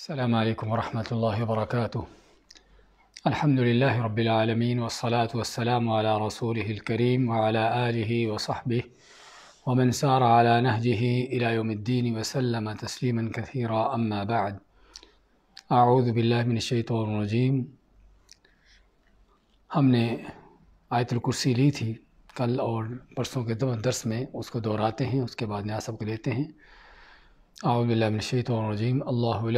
السلام عليكم ورحمة الله وبركاته الحمد لله رب العالمين والصلاة والسلام على رسوله الكريم وعلى آله وصحبه ومن سار على نهجه إلى يوم الدين وسلم تسليما كثيرا أما بعد أعوذ بالله من الشيطان الرجيم हमने आयतल कुर्सी ली थी कल और परसों के दो दर्स में उसको दोहराते हैं उसके बाद न्यासब को लेते हैं अबिल्लाशतरजीम अल्लाम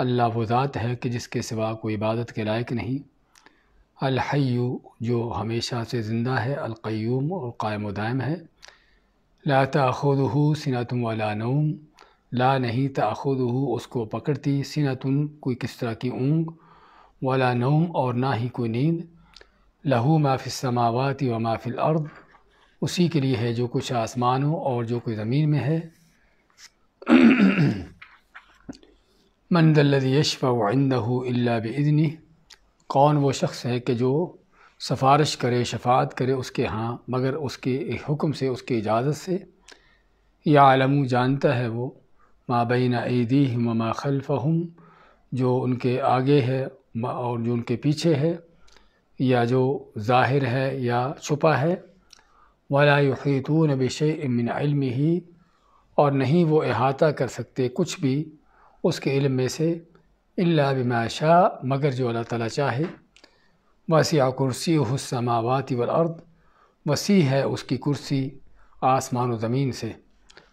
अल्लाह वज़ात है कि जिसके सिवा कोई इबादत के लायक नहीं अलहय्यू जो हमेशा से ज़िंदा है अलक़यूम और कायम दायम है ला ताखुद तुम वाला नूम ला नहीं ताखुद उसको पकड़ती तुम कोई किस तरह की ऊँग वाला नूम और ना ही कोई नींद लहू माफ़िल समावत व माफ़िल अर्द उसी के लिए है जो कुछ आसमानों और जो कुछ ज़मीन में है मंदल्लि यशफ़ाइंदू अल्ला कौन वो शख्स है कि जो सफारश करे शफात करे उसके हाँ मगर उसके हुक्म से उसके इजाज़त से या आलम जानता है वो माबैन ईदी ममा खलफ़ जो उनके आगे है और जो उनके पीछे है या जो ज़ाहिर है या छुपा है वला युतून बशे इमिन ही और नहीं वो अहाता कर सकते कुछ भी उसके इल्म में से अल्ला बिमाशा मगर जो अल्लाह ताला चाहे वसी कुर्सी हसमावत वर्द वसी है उसकी कुर्सी आसमान ज़मीन से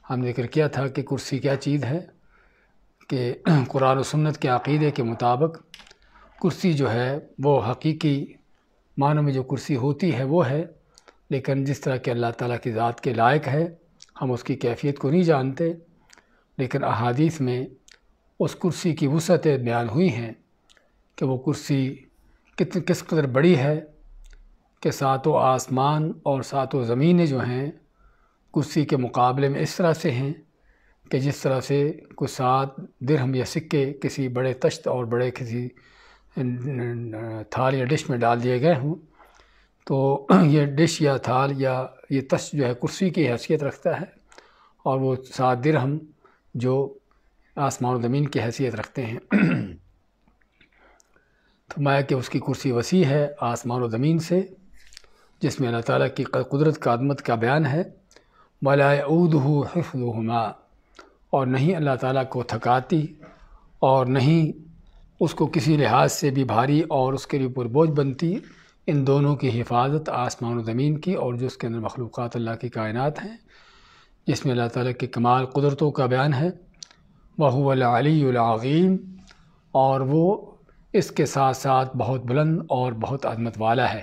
हम जिक्र किया था कि कुर्सी क्या चीज़ है कि कुरान सुन्नत के अक़ीदे के मुताबिक कुर्सी जो है वो हकीकी मानों में जो कुर्सी होती है वो है लेकिन जिस तरह के अल्लाह ताला की ज़ात के लायक है हम उसकी कैफियत को नहीं जानते लेकिन अहादीस में उस कुर्सी की वसतें बयान हुई हैं कि वो कुर्सी कित किस कदर बड़ी है कि सातों आसमान और सातों ज़मीनें जो हैं कुर्सी के मुकाबले में इस तरह से हैं कि जिस तरह से कुछ सात दिरहम या सिक्के किसी बड़े तश्त और बड़े किसी थाल या डिश में डाल दिए गए हों तो ये डिश या थाल या ये तश जो है कुर्सी की हैसियत रखता है और वो सात दिरहम जो आसमान और ज़मीन की हैसियत रखते हैं तो माया कि उसकी कुर्सी वसी है आसमान और ज़मीन से जिसमें अल्लाह ताला की कुदरत का अदमत का बयान है वलाऊदहू हफ्लुमा और नहीं अल्लाह ताला को थकाती और नहीं उसको किसी लिहाज से भी भारी और उसके ऊपर बोझ बनती इन दोनों की हिफाजत आसमान ज़मीन की और जो उसके अंदर मखलूक़ अल्लाह की कायनत हैं जिसमें अल्लाह ताली के कमाल कुदरतों का बयान है बहुअलीम और वो इसके साथ साथ बहुत बुलंद और बहुत आदमत वाला है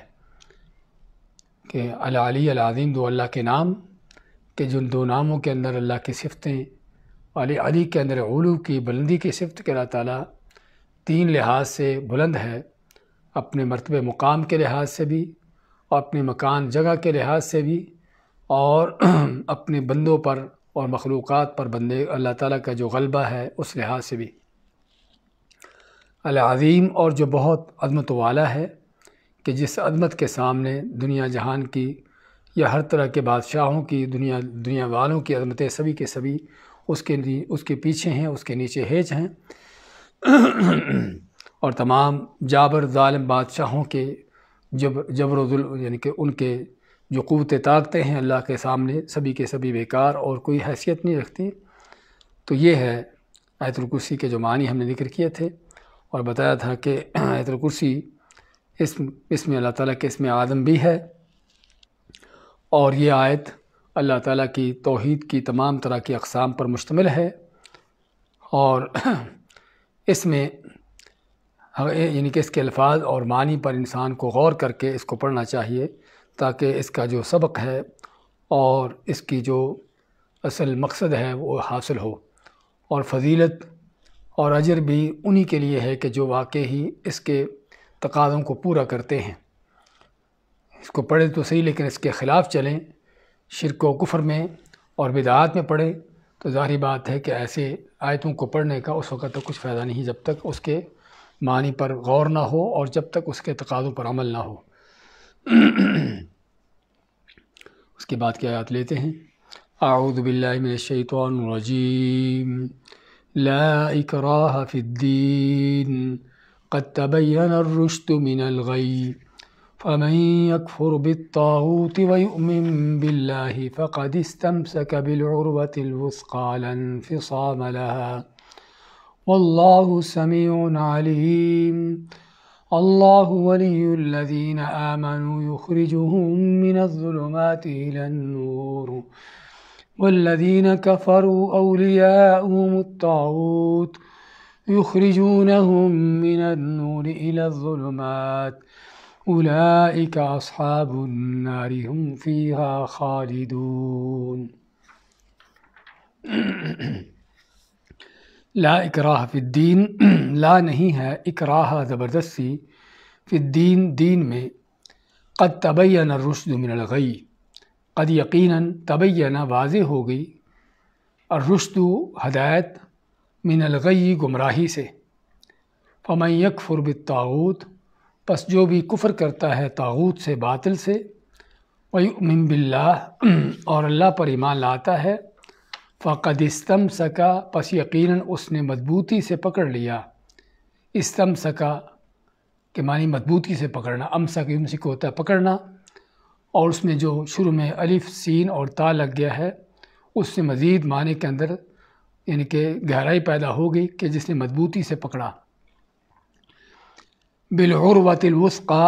कि अली अलाज़ीम दो अल्लाह के नाम के जिन दो नामों के अंदर अल्लाह की सिफतें अली अली के अंदर उलू की बुलंदी की सिफत के अल्लाह ताली तीन लिहाज से बुलंद है अपने मरतब मुकाम के लिहाज से भी और अपने मकान जगह के लिहाज से भी और अपने बंदों पर और मखलूक़ात पर बंदे अल्लाह ताला का जो गलबा है उस लिहाज से भी अज़ीम और जो बहुत अदमत वाला है कि जिस अदमत के सामने दुनिया जहान की या हर तरह के बादशाहों की दुनिया दुनिया वालों की अदमतें सभी के सभी उसके उसके पीछे हैं उसके नीचे हेज हैं और तमाम जाबर ालम बादशाहों के जब जबर यानी कि उनके जो क़वत ताकते हैं अल्लाह के सामने सभी के सभी बेकार और कोई हैसियत नहीं रखती तो ये है आयतुलकुर्सी के जो मानी हमने जिक्र किए थे और बताया था कि आयतुलकुर्सी इस इसमें अल्लाह ताला के इसमें आदम भी है और ये आयत अल्लाह ताला की तोहद की तमाम तरह की अकसाम पर मुश्तमिल है और इसमें हाँ, यानी कि इसके अल्फाज और मानी पर इंसान को गौर करके इसको पढ़ना चाहिए ताकि इसका जो सबक है और इसकी जो असल मकसद है वो हासिल हो और फजीलत और अजर भी उन्हीं के लिए है कि जो वाकई ही इसके तकाज़ों को पूरा करते हैं इसको पढ़े तो सही लेकिन इसके ख़िलाफ़ चलें शिरक व कुफर में और बिदात में पढ़ें तो जाहिर बात है कि ऐसे आयतों को पढ़ने का उस वक़्त तो कुछ फ़ायदा नहीं जब तक उसके मानी पर गौर ना हो और जब तक उसके तकाज़ों पर अमल ना हो उसके बाद क्या याद लेते हैं आऊदबिल्लाशतवानरजीम लाकरा हफ़ीद्दीन कतबैनरुशतमिनलगई फ़मन यकफ़ुर बिलताऊत वयुमिन बिल्लाहि फ़कद इस्तमसक बिलउरवतिल والله سميع عليم الله ولي الذين آمنوا يخرجهم من الظلمات إلى النور والذين كفروا أولياؤهم الطاغوت يخرجونهم من النور إلى الظلمات أولئك أصحاب النار هم فيها خالدون ला इकराह फ़िद्दीन ला नहीं है इकराह ज़बरदस्ती फ़िद्दीन दीन में कद तबैन रुशद गई कद यकीन तबैन वाज हो गई और रुशद हदायत मिनलगई गुमराही से फ़मन फुरब ताऊत पस जो भी कुफ़र करता है ताऊत से बातिल से वही उमिन बिल्ला और अल्लाह पर ईमान लाता है फ़कद इस्तम सका पस यकीन उसने मजबूती से पकड़ लिया इस्तम सका के मानी मजबूती से पकड़ना अम सक यमसिक होता है पकड़ना और उसमें जो शुरू में अलिफ सीन और ता लग गया है उससे मज़ीद माने के अंदर यानी कि गहराई पैदा हो गई कि जिसने मजबूती से पकड़ा बिलौरवातिलवस्का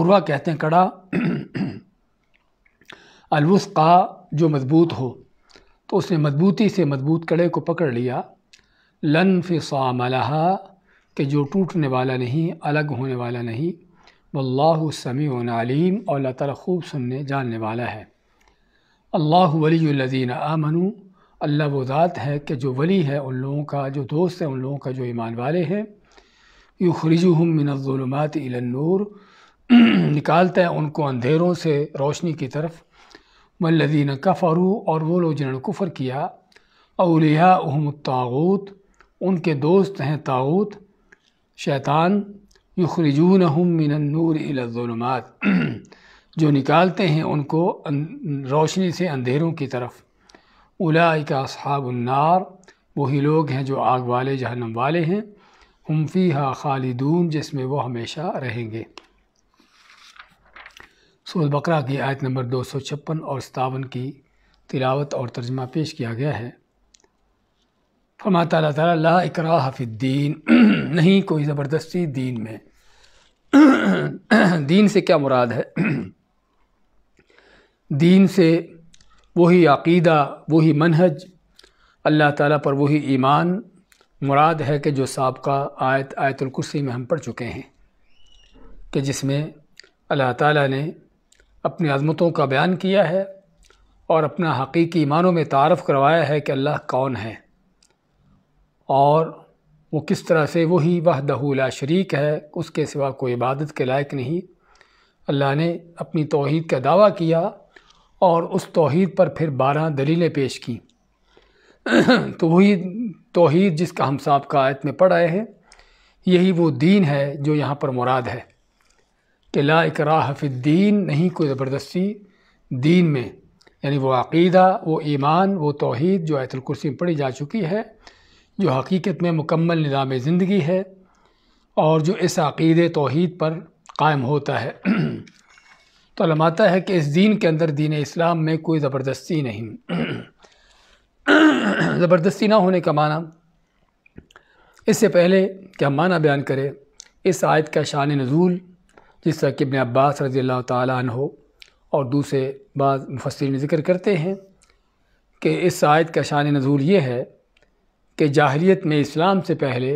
उर्वा कहते हैं कड़ा अलवस्का जो मजबूत हो तो उसने मजबूती से मजबूत कड़े को पकड़ लिया लन फ़िसामलहा कि जो टूटने वाला नहीं अलग होने वाला नहीं वल्लाह समी नालीम और अल्लाह खूब सुनने जानने वाला है अल्लाह वलीजीन आमनु अल्लाह वो ज़ात है कि जो वली है उन लोगों का जो दोस्त है उन लोगों का जो ईमान वाले हैं यू खरिजुम मिनज़ुलमत इलनूर निकालता है उनको अंधेरों से रोशनी की तरफ़ वल्लदीन कफ़रू और वो लोग जिन्होंने कुफ़र किया अलिया ताऊत उनके दोस्त हैं ताऊत शैतान यखरजून मिनूर इलामात जो निकालते हैं उनको रोशनी से अंधेरों की तरफ उलाई का असहाबुन्नार वही लोग हैं जो आग वाले जहनम वाले हैं हमफी हा खालिदून जिसमें वो हमेशा रहेंगे सूरज बकरा की आयत नंबर दो सौ छप्पन और सतावन की तिलावत और तर्जमा पेश किया गया है फरमा ताला ताला ला नहीं कोई ज़बरदस्ती दीन में दीन से क्या मुराद है दीन से वही अकीदा वही मनहज अल्लाह ताला पर वही ईमान मुराद है कि जो सबका आयत आयतुल कुर्सी में हम पढ़ चुके हैं कि जिसमें अल्लाह ताला ने अपनी अजमतों का बयान किया है और अपना हकीकी ईमानों में तारफ़ करवाया है कि अल्लाह कौन है और वो किस तरह से वही दहूला शरीक है उसके सिवा कोई इबादत के लायक नहीं अल्लाह ने अपनी तोहद का दावा किया और उस तोहद पर फिर बारह दलीलें पेश की तो वही तोहद जिसका हम साहब का आयत में पढ़ आए हैं यही वो दीन है जो यहाँ पर मुराद है कि ला इकराह नहीं कोई ज़बरदस्ती दीन में यानी वो अक़ीदा वो ईमान वो तोहद जो आयतुलकुरसी में पढ़ी जा चुकी है जो हकीकत में मुकम्मल निज़ाम ज़िंदगी है और जो इस अक़ीद तोहद पर कायम होता है तो लमाता है कि इस दीन के अंदर दीन इस्लाम में कोई ज़बरदस्ती नहीं ज़बरदस्ती ना होने का माना इससे पहले कि हम माना बयान करें इस आयत का शान नज़ूल जिस तरह कि अब्बास रज़ी अल्लाह हो और दूसरे बाद मुफसरीन ज़िक्र करते हैं कि इस आयत का शान नज़ूल ये है कि जाहलीत में इस्लाम से पहले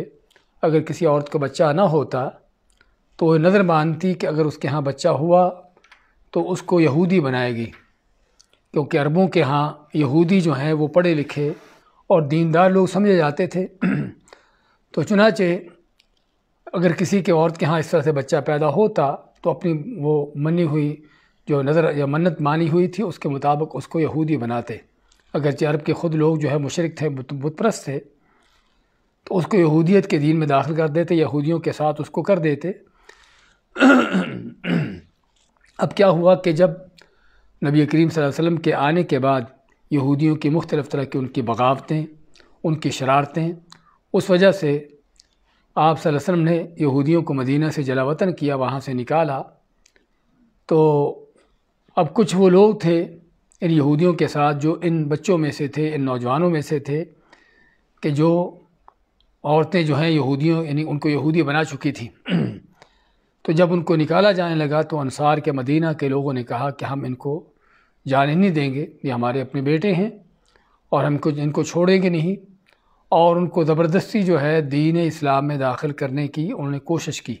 अगर किसी औरत को बच्चा ना होता तो वह नज़र मानती कि अगर उसके यहाँ बच्चा हुआ तो उसको यहूदी बनाएगी क्योंकि अरबों के यहाँ यहूदी जो हैं वो पढ़े लिखे और दीनदार लोग समझे जाते थे तो चुनाचे अगर किसी के औरत के यहाँ इस तरह से बच्चा पैदा होता तो अपनी वो मनी हुई जो नज़र या मन्नत मानी हुई थी उसके मुताबिक उसको यहूदी बनाते अगरचे अरब के ख़ुद लोग जो है मुशरक थे बुतप्रस्त थे तो उसको यहूदियत के दीन में दाखिल कर देते यहूदियों के साथ उसको कर देते अब क्या हुआ कि जब नबी करीम वसल्लम के आने के बाद यहूदियों की मुख्तलिफ़ तरह की उनकी बगावतें उनकी शरारतें उस वजह से आप वसम ने यहूदियों को मदीना से जलावतन किया वहाँ से निकाला तो अब कुछ वो लोग थे इन यहूदियों के साथ जो इन बच्चों में से थे इन नौजवानों में से थे कि जो औरतें जो हैं यहूदियों यानी उनको यहूदी बना चुकी थी तो जब उनको निकाला जाने लगा तो अनसार के मदीना के लोगों ने कहा कि हम इनको जाने नहीं देंगे ये हमारे अपने बेटे हैं और हम कुछ इनको छोड़ेंगे नहीं और उनको ज़बरदस्ती जो है दीन इस्लाम में दाखिल करने की उन्होंने कोशिश की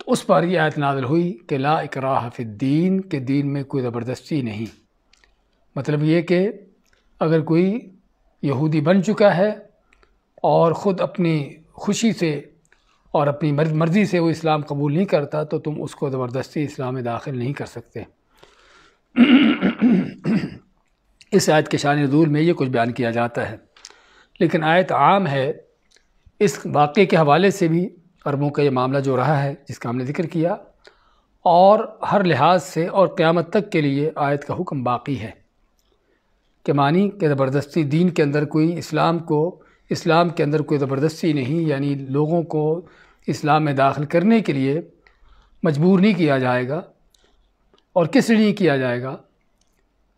तो उस पर यह आयत नाजिल हुई कि ला इकरा दीन के दीन में कोई ज़बरदस्ती नहीं मतलब ये कि अगर कोई यहूदी बन चुका है और ख़ुद अपनी खुशी से और अपनी मर्ज़ी से वो इस्लाम कबूल नहीं करता तो तुम उसको ज़बरदस्ती इस्लाम में दाखिल नहीं कर सकते इस आयत के शान रदूल में ये कुछ बयान किया जाता है लेकिन आयत आम है इस वाक़े के हवाले से भी अरबों का ये मामला जो रहा है जिसका हमने जिक्र किया और हर लिहाज से और क़्यामत तक के लिए आयत का हुक्म बाकी है कि मानी कि ज़बरदस्ती दीन के अंदर कोई इस्लाम को इस्लाम के अंदर कोई ज़बरदस्ती नहीं यानी लोगों को इस्लाम में दाखिल करने के लिए मजबूर नहीं किया जाएगा और किस लिए किया जाएगा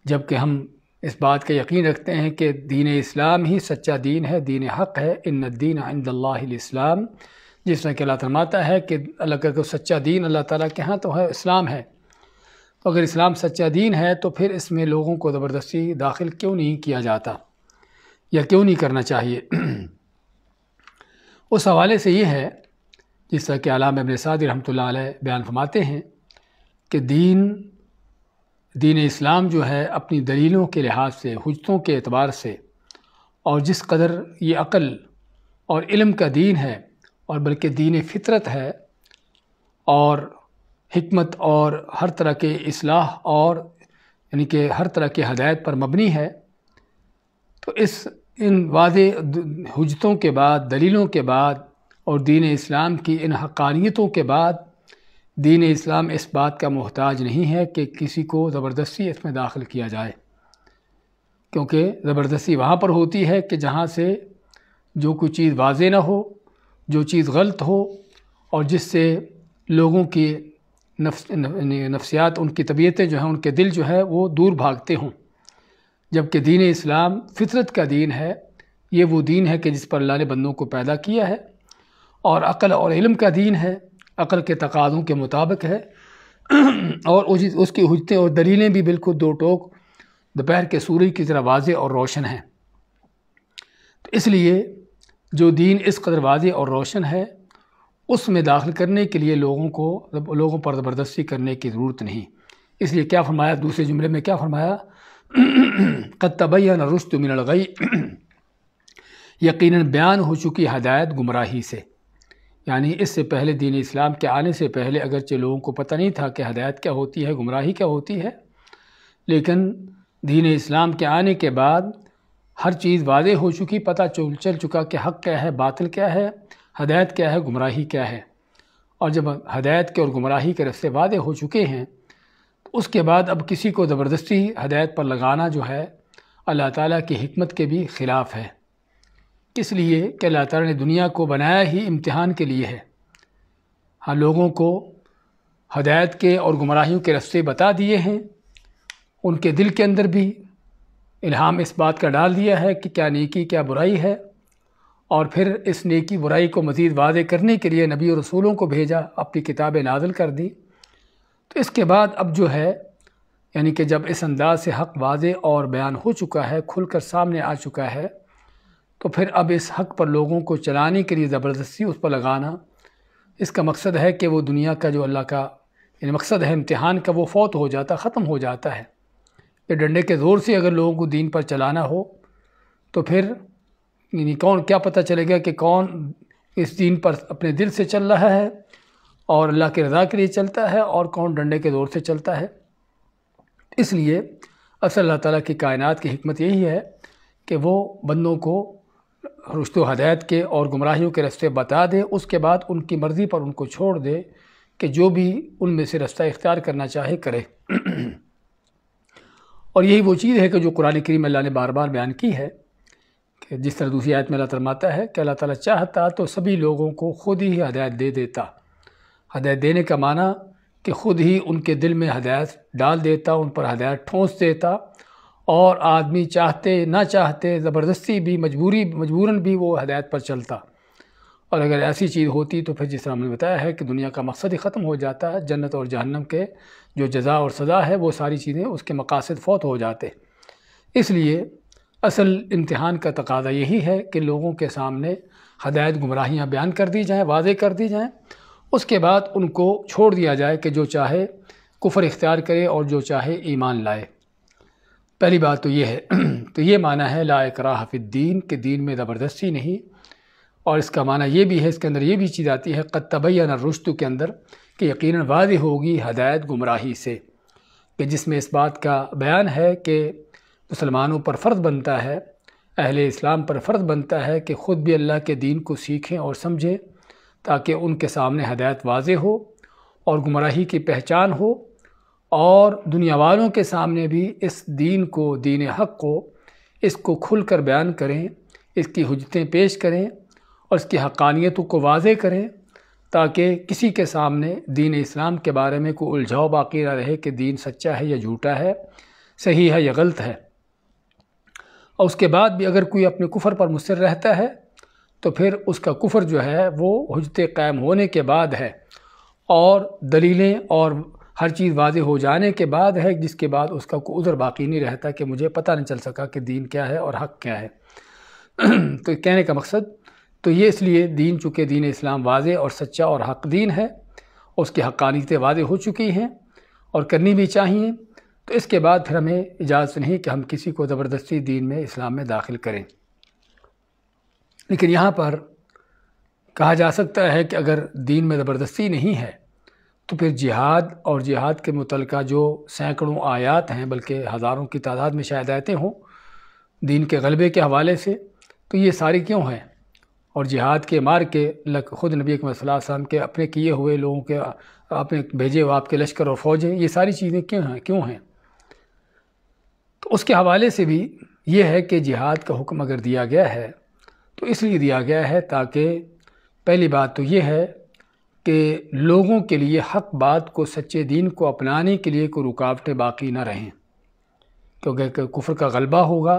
जबकि हम इस बात का यकीन रखते हैं कि दीन इस्लाम ही सच्चा दीन है दीन हक़ है इन दीन इस्लाम जिस तरह कि अल्लाह तरमाता है कि अल्लाह का सच्चा दीन अल्लाह ताला के यहाँ तो है इस्लाम है तो अगर इस्लाम सच्चा दीन है तो फिर इसमें लोगों को ज़बरदस्ती दाखिल क्यों नहीं किया जाता या क्यों नहीं करना चाहिए उस हवाले से ये है जिस तरह के आलाम अबिन सदी रहमत बयान फरमाते हैं कि दीन दीन इस्लाम जो है अपनी दलीलों के लिहाज से हजतों के अतबार से और जिस कदर ये अक़ल और इलम का दीन है और बल्कि दीन फितरत है और हमत और हर तरह के असलाह और यानी कि हर तरह के हदायत पर मबनी है तो इस इन वादे हजतों के बाद दलीलों के बाद और दीन इस्लाम की इन हकानियतों के बाद दीन इस्लाम इस बात का मोहताज नहीं है कि किसी को ज़बरदस्ती इसमें दाखिल किया जाए क्योंकि ज़बरदस्ती वहाँ पर होती है कि जहाँ से जो कोई चीज़ वाज ना हो जो चीज़ गलत हो और जिससे लोगों की नफ्स नफ्सियात उनकी तबीयतें जो हैं उनके दिल जो है वो दूर भागते हों जबकि दीन इस्लाम फितरत का दीन है ये वो दीन है कि जिस पर अल्लाह ने बंदों को पैदा किया है और अक़ल और इल्म का दीन है अकल के तकाज़ों के मुताबिक है और उस उसकी हजतें और दलीलें भी बिल्कुल दो टोक दोपहर के सूर्य की तरह वाज़े और रोशन हैं तो इसलिए जो दीन इस कदर वाजे और रोशन है उसमें दाखिल करने के लिए लोगों को लोगों पर ज़बरदस्ती करने की ज़रूरत नहीं इसलिए क्या फरमाया दूसरे जुमले में क्या फरमाया कतबैन रुस्त मिनल गई यकीनन बयान हो चुकी हदायत गुमराही से यानी इससे पहले दीन इस्लाम के आने से पहले अगरचे लोगों को पता नहीं था कि हदायत क्या होती है गुमराही क्या होती है लेकिन दीन इस्लाम के आने के बाद हर चीज़ वादे हो चुकी पता चल चल चुका कि हक़ क्या है बातिल क्या है हदायत क्या है गुमराही क्या है और जब हदायत के और गुमराही के रस्ते वादे हो चुके हैं तो उसके बाद अब किसी को ज़बरदस्ती हदायत पर लगाना जो है अल्लाह ताला की हमत के भी ख़िलाफ़ है इसलिए कि अल्लाह ताला ने दुनिया को बनाया ही इम्तिहान के लिए है हाँ लोगों को हदायत के और गुमराहियों के रस्ते बता दिए हैं उनके दिल के अंदर भी इल्हाम इस बात का डाल दिया है कि क्या नेकी क्या बुराई है और फिर इस नेकी बुराई को मज़ीद वाजे करने के लिए नबी और रसूलों को भेजा अपनी किताबें नाजिल कर दी तो इसके बाद अब जो है यानी कि जब इस अंदाज से हक़ वाजे और बयान हो चुका है खुलकर सामने आ चुका है तो फिर अब इस हक पर लोगों को चलाने के लिए ज़बरदस्ती उस पर लगाना इसका मकसद है कि वो दुनिया का जो अल्लाह का यानी मकसद है इम्तहान का वो फौत हो जाता ख़त्म हो जाता है ये डंडे के ज़ोर से अगर लोगों को दीन पर चलाना हो तो फिर यानी कौन क्या पता चलेगा कि कौन इस दीन पर अपने दिल से चल रहा है और अल्लाह के रज़ा के लिए चलता है और कौन डंडे के ज़ोर से चलता है इसलिए असल अल्लाह ताला की कायनात की हमत यही है कि वो बंदों को रुश्त हदायत के और गुमराहियों के रस्ते बता दे उसके बाद उनकी मर्ज़ी पर उनको छोड़ दे कि जो भी उनमें से रास्ता इख्तियार करना चाहे करे और यही वो चीज़ है कि जो कुरान करीम अल्लाह ने बार बार बयान की है कि जिस तरह दूसरी आयत में अल्लाह तरमाता है कि अल्लाह ताला चाहता तो सभी लोगों को खुद ही हदायत दे देता हदायत देने का माना कि खुद ही उनके दिल में हदायत डाल देता उन पर हदायत ठोंस देता और आदमी चाहते ना चाहते ज़बरदस्ती भी मजबूरी मजबूरन भी वो हदायत पर चलता और अगर ऐसी चीज़ होती तो फिर जिस तरह हमने बताया है कि दुनिया का मकसद ही ख़त्म हो जाता है जन्नत और जहन्नम के जो जजा और सज़ा है वो सारी चीज़ें उसके मकासद फौत हो जाते इसलिए असल इम्तहान का तकाजा यही है कि लोगों के सामने हदायत गुमराहियाँ बयान कर दी जाएँ वाजे कर दी जाएँ उसके बाद उनको छोड़ दिया जाए कि जो चाहे कुफर इख्तियार करे और जो चाहे ईमान लाए पहली बात तो ये है तो ये माना है ला इकराह दीन के दीन में ज़बरदस्ती नहीं और इसका माना ये भी है इसके अंदर ये भी चीज़ आती है कत्तबैन रुश्त के अंदर कि यकीन वाज होगी हदायत गुमराही से कि जिसमें इस बात का बयान है कि मुसलमानों पर फ़र्ज़ बनता है अहल इस्लाम पर फ़र्ज़ बनता है कि ख़ुद भी अल्लाह के दीन को सीखें और समझें ताकि उनके सामने हदायत वाज हो और गुमराही की पहचान हो और दुनिया वालों के सामने भी इस दीन को दीन हक़ को इसको खुल कर बयान करें इसकी हजतें पेश करें और इसकी हक़ानियतों को वाजे करें ताकि किसी के सामने दीन इस्लाम के बारे में कोई उलझाव बाकी ना रहे कि दीन सच्चा है या झूठा है सही है या गलत है और उसके बाद भी अगर कोई अपने कुफर पर मुसर रहता है तो फिर उसका कुफर जो है वो हजत कायम होने के बाद है और दलीलें और हर चीज़ वाज हो जाने के बाद है जिसके बाद उसका कोई उज़र बाकी नहीं रहता कि मुझे पता नहीं चल सका कि दीन क्या है और हक़ क्या है तो कहने का मकसद तो ये इसलिए दीन चूँकि दीन इस्लाम वाज और सच्चा और हक़ दीन है उसकी हकानीतें वाज हो चुकी हैं और करनी भी चाहिए तो इसके बाद फिर हमें इजाज़त नहीं कि हम किसी को ज़बरदस्ती दीन में इस्लाम में दाखिल करें लेकिन यहाँ पर कहा जा सकता है कि अगर दीन में ज़बरदस्ती नहीं है तो फिर जिहाद और जिहाद के मुतल जो सैकड़ों आयात हैं बल्कि हज़ारों की तादाद में शायद आयतें हों दीन के गलबे के हवाले से तो ये सारी क्यों हैं और जिहाद के मार के लग ख़ुद नबी वसम के अपने किए हुए लोगों के अपने भेजे हुए आपके लश्कर और फौज हैं ये सारी चीज़ें क्यों हैं क्यों हैं तो उसके हवाले से भी ये है कि जिहाद का हुक्म अगर दिया गया है तो इसलिए दिया गया है ताकि पहली बात तो ये है कि लोगों के लिए हक बात को सच्चे दीन को अपनाने के लिए कोई रुकावटें बाकी ना रहें क्योंकि कुफर का गलबा होगा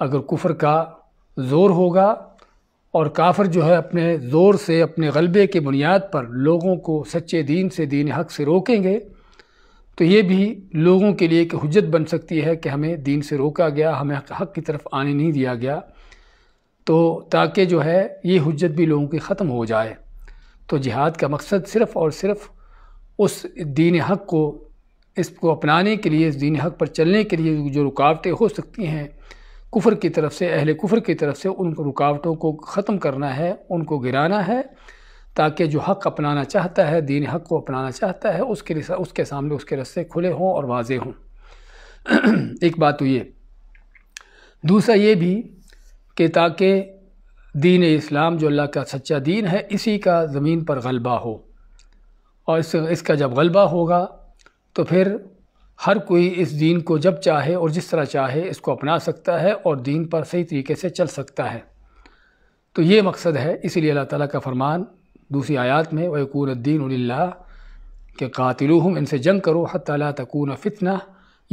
अगर कुफर का ज़ोर होगा और काफर जो है अपने ज़ोर से अपने गलबे के बुनियाद पर लोगों को सच्चे दीन से दीन हक से रोकेंगे तो ये भी लोगों के लिए एक हजत बन सकती है कि हमें दीन से रोका गया हमें हक की तरफ आने नहीं दिया गया तो ताकि जो है ये हजत भी लोगों की ख़त्म हो जाए तो जिहाद का मकसद सिर्फ़ और सिर्फ़ उस दीन हक़ को इसको अपनाने के लिए इस दीन हक़ पर चलने के लिए जो रुकावटें हो सकती हैं कुफर की तरफ से अहल कुफर की तरफ से उन रुकावटों को ख़त्म करना है उनको गिराना है ताकि जो हक़ अपनाना चाहता है दीन हक़ को अपनाना चाहता है उसके उसके सामने उसके रस्ते खुले हों और वाजे हों एक बात तो ये दूसरा ये भी कि ताकि दीन इस्लाम जो अल्लाह का सच्चा दीन है इसी का ज़मीन पर गलबा हो और इस इसका जब गलबा होगा तो फिर हर कोई इस दीन को जब चाहे और जिस तरह चाहे इसको अपना सकता है और दीन पर सही तरीके से चल सकता है तो ये मकसद है इसीलिए अल्लाह ताला का फरमान दूसरी आयत में दीन उल्ला के कातिलूम इनसे जंग करो हत्ता तकून फितना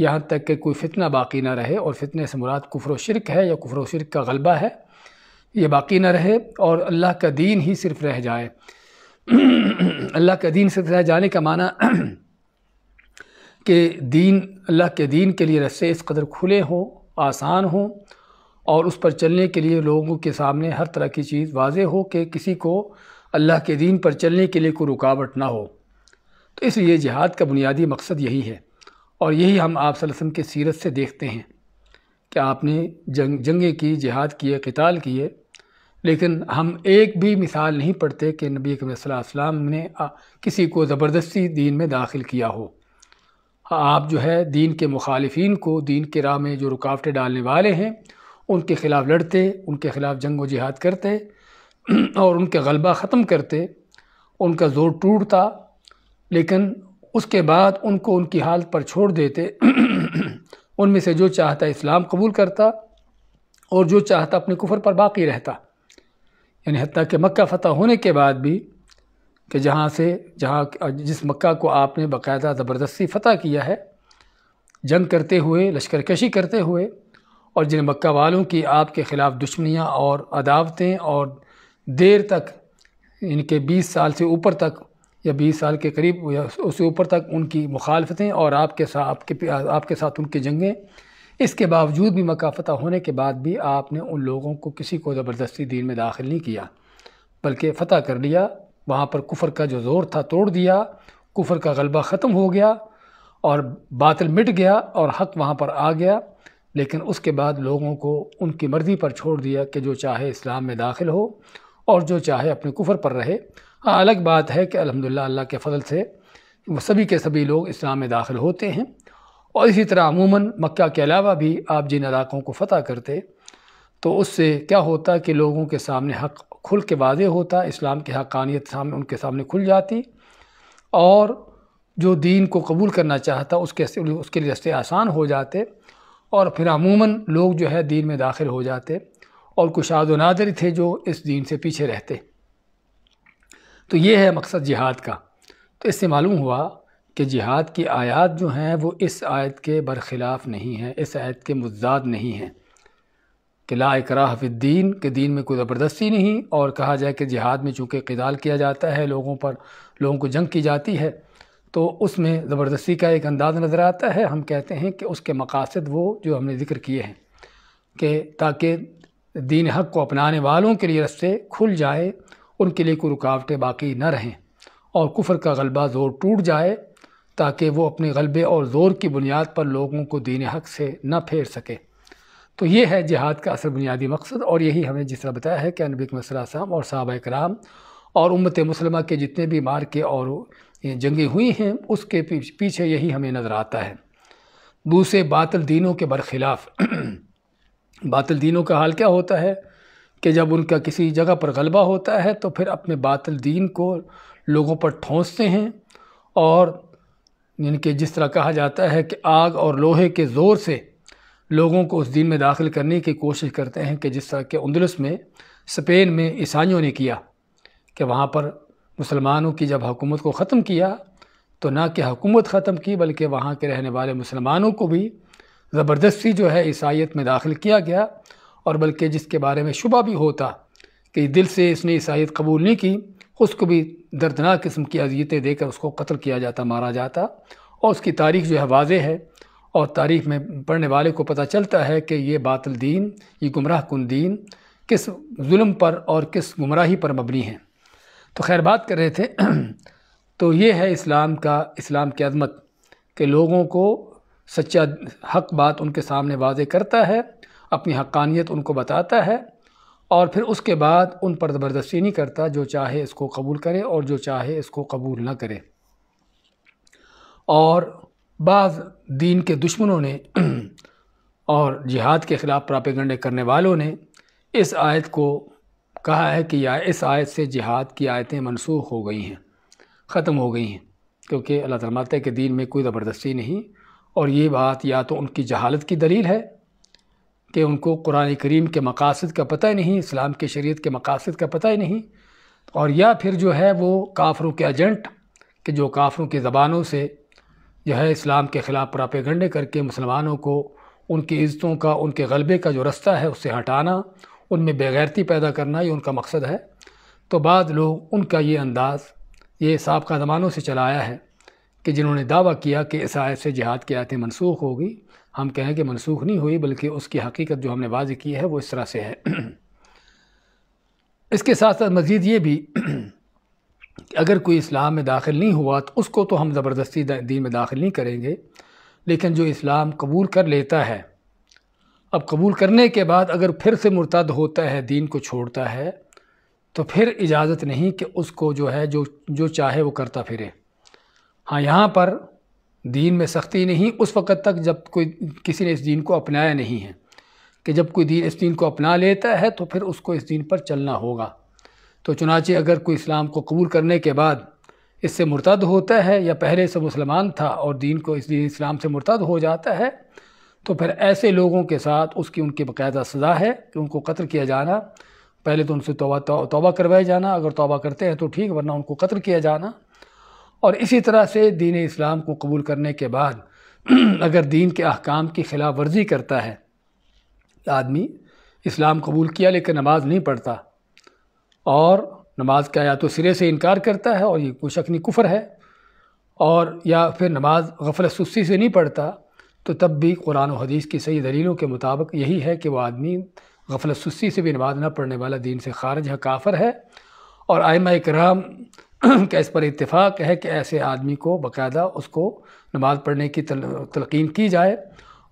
यहाँ तक कि कोई फितना बाकी ना रहे और फितने से मुराद कुफर शिरक है या कुफर शिरक का गलबा है ये बाकी ना रहे और अल्लाह का दीन ही सिर्फ रह जाए अल्लाह का दीन सिर्फ रह जाने का माना कि दीन अल्लाह के दीन के लिए रस्से इस कदर खुले हों आसान हों और उस पर चलने के लिए लोगों के सामने हर तरह की चीज़ वाज हो कि किसी को अल्लाह के दीन पर चलने के लिए कोई रुकावट ना हो तो इसलिए जिहाद का बुनियादी मकसद यही है और यही हम आप वसम के सीरत से देखते हैं कि आपने जंग जंगें की जिहाद किए कताल किए लेकिन हम एक भी मिसाल नहीं पढ़ते कि नबी करीम ने किसी को ज़बरदस्ती दीन में दाखिल किया हो हाँ, आप जो है दीन के मुखालफी को दीन के राह में जो रुकावटें डालने वाले हैं उनके ख़िलाफ़ लड़ते उनके ख़िलाफ़ जंग व जिहाद करते और उनके गलबा ख़त्म करते उनका ज़ोर टूटता लेकिन उसके बाद उनको उनकी हालत पर छोड़ देते उनमें से जो चाहता इस्लाम कबूल करता और जो चाहता अपने कुफर पर बाकी रहता यानी हती कि मक्का फ़तह होने के बाद भी कि जहाँ से जहाँ जिस मक्का को आपने बाकायदा ज़बरदस्ती फ़तह किया है जंग करते हुए लश्कर कशी करते हुए और जिन मक्का वालों की आपके ख़िलाफ़ दुश्मनियाँ और अदावतें और देर तक इनके 20 साल से ऊपर तक या 20 साल के करीब या उससे ऊपर तक उनकी मुखालफतें और आपके साथ आपके आपके साथ उनकी जंगें इसके बावजूद भी मक्का होने के बाद भी आपने उन लोगों को किसी को ज़बरदस्ती दीन में दाखिल नहीं किया बल्कि फ़तह कर लिया वहाँ पर कुफर का जो ज़ोर था तोड़ दिया कुफर का गलबा ख़त्म हो गया और बातिल मिट गया और हक वहाँ पर आ गया लेकिन उसके बाद लोगों को उनकी मर्ज़ी पर छोड़ दिया कि जो चाहे इस्लाम में दाखिल हो और जो चाहे अपने कुफर पर रहे हाँ अलग बात है कि अल्हम्दुलिल्लाह अल्लाह के फ़ल से सभी के सभी लोग इस्लाम में दाखिल होते हैं और इसी तरह अमूमन मक्का के अलावा भी आप जिन इलाक़ों को फ़तह करते तो उससे क्या होता कि लोगों के सामने हक़ खुल के वादे होता इस्लाम के हक़ानियत सामने उनके सामने खुल जाती और जो दीन को कबूल करना चाहता उसके उसके लिए रस्ते आसान हो जाते और फिर अमूमन लोग जो है दीन में दाखिल हो जाते और कुछ आदो नादर थे जो इस दीन से पीछे रहते तो ये है मकसद जिहाद का तो इससे मालूम हुआ कि जिहाद की आयत जो हैं वो इस आयत के बरखिलाफ़ नहीं है इस आयत के मुजाद नहीं हैं कि ला इकराह के दीन में कोई ज़बरदस्ती नहीं और कहा जाए कि जिहाद में चूँकि कदाल किया जाता है लोगों पर लोगों को जंग की जाती है तो उसमें ज़बरदस्ती का एक अंदाज़ नज़र आता है हम कहते हैं कि उसके मकासद वो जो हमने ज़िक्र किए हैं कि ताकि दीन हक़ को अपनाने वालों के लिए रस्ते खुल जाए उनके लिए कोई रुकावटें बाकी न रहें और कुफर का गलबा ज़ोर टूट जाए ताकि वो अपने गलबे और ज़ोर की बुनियाद पर लोगों को दीन हक से न फेर सके तो ये है जिहाद का असल बुनियादी मकसद और यही हमें जिस तरह बताया है कि अनबिक मसलासम और सहाबा कराम और उम्मत मुसलमा के जितने भी मार के और जंगें हुई हैं उसके पीछे यही हमें नज़र आता है दूसरे बातल दीनों के बरखिलाफ़ बातल दीनों का हाल क्या होता है कि जब उनका किसी जगह पर गलबा होता है तो फिर अपने बातल दीन को लोगों पर ठोंसते हैं और यानी कि जिस तरह कहा जाता है कि आग और लोहे के ज़ोर से लोगों को उस दिन में दाखिल करने की कोशिश करते हैं कि जिस तरह के उन्दलस में स्पेन में ईसाइयों ने किया कि वहाँ पर मुसलमानों की जब हुकूमत को ख़त्म किया तो ना कि हुकूमत ख़त्म की बल्कि वहाँ के रहने वाले मुसलमानों को भी ज़बरदस्ती जो है ईसाइत में दाखिल किया गया और बल्कि जिसके बारे में शुबा भी होता कि दिल से इसने ईसाइत कबूल नहीं की उसको भी दर्दनाक किस्म की अजियतें देकर उसको कत्ल किया जाता मारा जाता और उसकी तारीख जो है वाज है और तारीख में पढ़ने वाले को पता चलता है कि ये बातल दीन ये गुमराह कन दीन किस जुल्म पर और किस गुमराही पर मबनी हैं तो खैर बात कर रहे थे तो ये है इस्लाम का इस्लाम की अजमत के लोगों को सच्चा हक बात उनके सामने वाजे करता है अपनी हक्कानियत उनको बताता है और फिर उसके बाद उन पर ज़बरदस्ती नहीं करता जो चाहे इसको कबूल करे और जो चाहे इसको कबूल ना करे और बाद दीन के दुश्मनों ने और जिहाद के ख़िलाफ़ प्रापेगंडे करने वालों ने इस आयत को कहा है कि या इस आयत से जिहाद की आयतें मनसूख हो गई हैं ख़त्म हो गई हैं क्योंकि अल्लाह तरमाते के दीन में कोई ज़बरदस्ती नहीं और ये बात या तो उनकी जहालत की दलील है कि उनको कुरान करीम के मकासद का पता ही नहीं इस्लाम के शरीयत के मकासद का पता ही नहीं और या फिर जो है वो काफरों के एजेंट कि जो काफरों की ज़बानों से जो है इस्लाम के ख़िलाफ़ प्रापेगंडे करके मुसलमानों को उनकी इज़्ज़तों का उनके गलबे का जो रास्ता है उससे हटाना उनमें बेगैरती पैदा करना ये उनका मकसद है तो बाद लोग उनका ये अंदाज़ ये सबका ज़मानों से चलाया है कि जिन्होंने दावा किया कि इस आयत से जिहाद की आयतें मनसूख होगी हम कहें कि मनसूख नहीं हुई बल्कि उसकी हकीकत जो हमने वाज की है वो इस तरह से है इसके साथ साथ मज़ीद ये भी कि अगर कोई इस्लाम में दाखिल नहीं हुआ तो उसको तो हम ज़बरदस्ती दीन में दाखिल नहीं करेंगे लेकिन जो इस्लाम कबूल कर लेता है अब कबूल करने के बाद अगर फिर से मुर्तद होता है दीन को छोड़ता है तो फिर इजाज़त नहीं कि उसको जो है जो जो चाहे वो करता फिरे हाँ यहाँ पर दीन में सख्ती नहीं उस वक़्त तक जब कोई किसी ने इस दीन को अपनाया नहीं है कि जब कोई दीन इस दीन को अपना लेता है तो फिर उसको इस दीन पर चलना होगा तो चुनाचे अगर कोई इस्लाम को कबूल करने के बाद इससे मुर्तद होता है या पहले से मुसलमान था और दीन को इस दीन इस्लाम से मुर्तद हो जाता है तो फिर ऐसे लोगों के साथ उसकी उनकी बाकायदा सज़ा है कि उनको कत्ल किया जाना पहले तो उनसे तोबा तोबा करवाया जाना अगर तोबा करते हैं तो ठीक वरना उनको कत्ल किया जाना और इसी तरह से दीन इस्लाम को कबूल करने के बाद अगर दीन के अहकाम की खिलाफ वर्जी करता है आदमी इस्लाम कबूल किया लेकिन नमाज़ नहीं पढ़ता और नमाज का या तो सिरे से इनकार करता है और ये कोई शक नहीं कुफर है और या फिर नमाज गफल सुस्ती से नहीं पढ़ता तो तब भी कुरान हदीस की सही दलीलों के मुताबिक यही है कि वह आदमी गफल सुस्ती से भी नमाज ना पढ़ने वाला दीन से खारज है काफर है और आयमा इकराम क्या इस पर इतफ़ाक़ है कि ऐसे आदमी को बाकायदा उसको नमाज़ पढ़ने की तल, तलकीन की जाए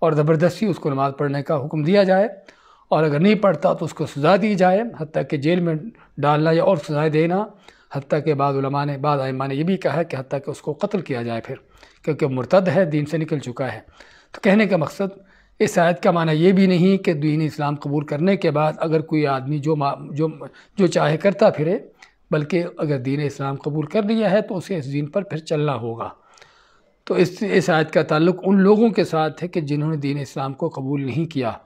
और ज़बरदस्ती उसको नमाज़ पढ़ने का हुक्म दिया जाए और अगर नहीं पढ़ता तो उसको सज़ा दी जाए हती कि जेल में डालना या और सज़ाएँ देना हती के बाद ने बाद आयमा ने यह भी कहा है कि हती कि उसको कत्ल किया जाए फिर क्योंकि मुर्तद है दीन से निकल चुका है तो कहने का मकसद इस आयत का माना यह भी नहीं कि दीन इस्लाम कबूल करने के बाद अगर कोई आदमी जो जो जो चाहे करता फिरे बल्कि अगर दीन इस्लाम कबूल कर लिया है तो उसे इस दीन पर फिर चलना होगा तो इस इस आयत का ताल्लुक उन लोगों के साथ है कि जिन्होंने दीन इस्लाम को कबूल नहीं किया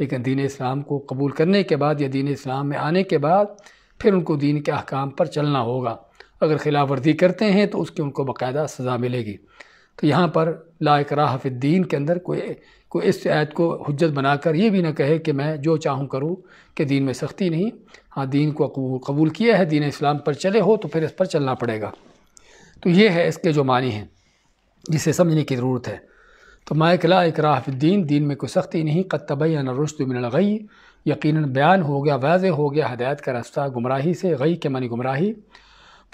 लेकिन दीन इस्लाम को कबूल करने के बाद या दीन इस्लाम में आने के बाद फिर उनको दीन के अहकाम पर चलना होगा अगर खिलाफ वर्जी करते हैं तो उसकी उनको बाकायदा सज़ा मिलेगी तो यहाँ पर लाकरा हफिद्दीन के अंदर कोई कोई इस आयत को हजत बनाकर ये भी ना कहे कि मैं जो चाहूँ करूँ कि दीन में सख्ती नहीं हाँ दीन को कबूल किया है दीन इस्लाम पर चले हो तो फिर इस पर चलना पड़ेगा तो ये है इसके जो मानी हैं जिसे समझने की ज़रूरत है तो मायकला इकराफद्दीन दीन में कोई सख्ती नहीं कत्तबई नरुशमिन गई यकीन बयान हो गया वाज हो गया हदायत का रास्ता गुमराही से गई के मानी गुमराही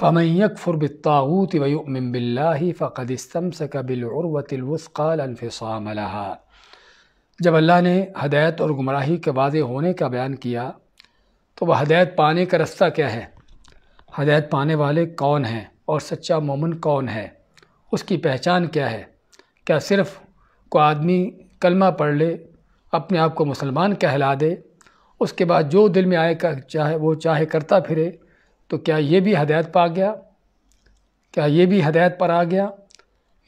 फ़मन यकफ़ुर बिताऊत वयुमिनबिल्ला फ़क़द इसतमसक बिलवतलवस्क़ालफ़ाम जब अल्लाह ने हदायत और गुमराही के वादे होने का बयान किया तो वह हदायत पाने का रास्ता क्या है हदायत पाने वाले कौन हैं और सच्चा मोमन कौन है उसकी पहचान क्या है क्या सिर्फ़ को आदमी कलमा पढ़ ले अपने आप को मुसलमान कहला दे उसके बाद जो दिल में आए का चाहे वो चाहे करता फिरे तो क्या ये भी हदायत पा गया क्या ये भी हदायत पर आ गया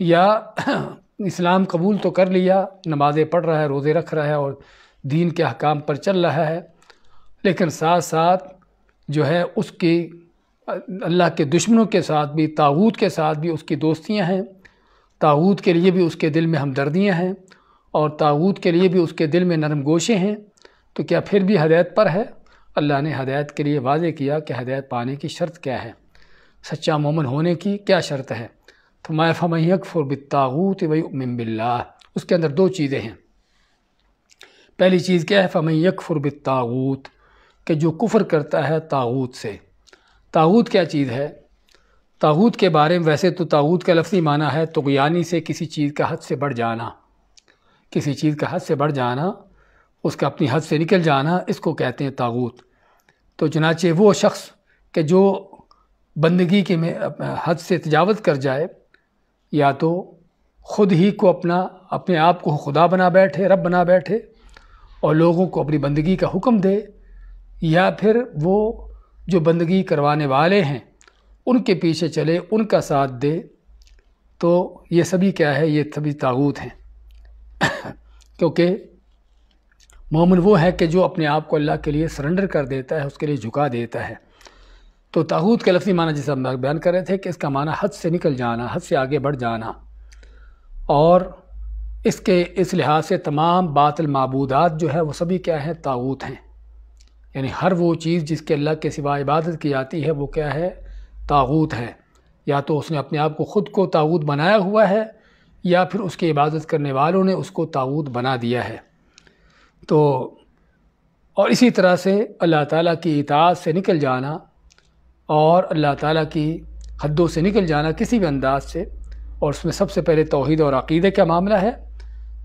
या इस्लाम कबूल तो कर लिया नमाज़ें पढ़ रहा है रोज़े रख रहा है और दीन के अहकाम पर चल रहा है लेकिन साथ साथ जो है उसकी अल्लाह के दुश्मनों के साथ भी ताऊत के साथ भी उसकी दोस्तियां हैं ताऊत के लिए भी उसके दिल में हमदर्दियाँ हैं और ताऊत के लिए भी उसके दिल में नरम गोशे हैं तो क्या फिर भी हदायत पर है अल्लाह ने हदायत के लिए वाजे किया कि हदायत पाने की शर्त क्या है सच्चा मोमन होने की क्या शर्त है तो माफ़मयक फ़ुरबिताऊत बिल्ला उसके अंदर दो चीज़ें हैं पहली चीज़ क्या है फ़मयक फ़ुरबिताऊत के जो कुफ़र करता है ताऊत से ताऊत क्या चीज़ है ताऊत के बारे में वैसे तो ताऊत का लफ्ज़ी माना है तुगयानी से किसी चीज़ का हद से बढ़ जाना किसी चीज़ का हद से बढ़ जाना उसका अपनी हद से निकल जाना इसको कहते हैं ताऊत तो चनाचे वो शख्स कि जो बंदगी के में हद से तजावत कर जाए या तो ख़ुद ही को अपना अपने आप को खुदा बना बैठे रब बना बैठे और लोगों को अपनी बंदगी का हुक्म दे या फिर वो जो बंदगी करवाने वाले हैं उनके पीछे चले उनका साथ दे तो ये सभी क्या है ये सभी तागूत हैं क्योंकि मोमिन वो है कि जो अपने आप को अल्लाह के लिए सरेंडर कर देता है उसके लिए झुका देता है तो ताहूत के लफ्ज़ी माना जिसे हम बयान कर रहे थे कि इसका माना हद से निकल जाना हद से आगे बढ़ जाना और इसके इस लिहाज से तमाम बातल मबूदात जो है वो सभी क्या है ताऊत हैं यानी हर वो चीज़ जिसके अल्लाह के सिवा इबादत की जाती है वो क्या है ताऊत है या तो उसने अपने आप को ख़ुद को ताऊत बनाया हुआ है या फिर उसकी इबादत करने वालों ने उसको ताऊत बना दिया है तो और इसी तरह से अल्लाह ताला की इताज़ से निकल जाना और अल्लाह ताला की हदों से निकल जाना किसी भी अंदाज से और उसमें सबसे पहले तोहद और अक़ीदे का मामला है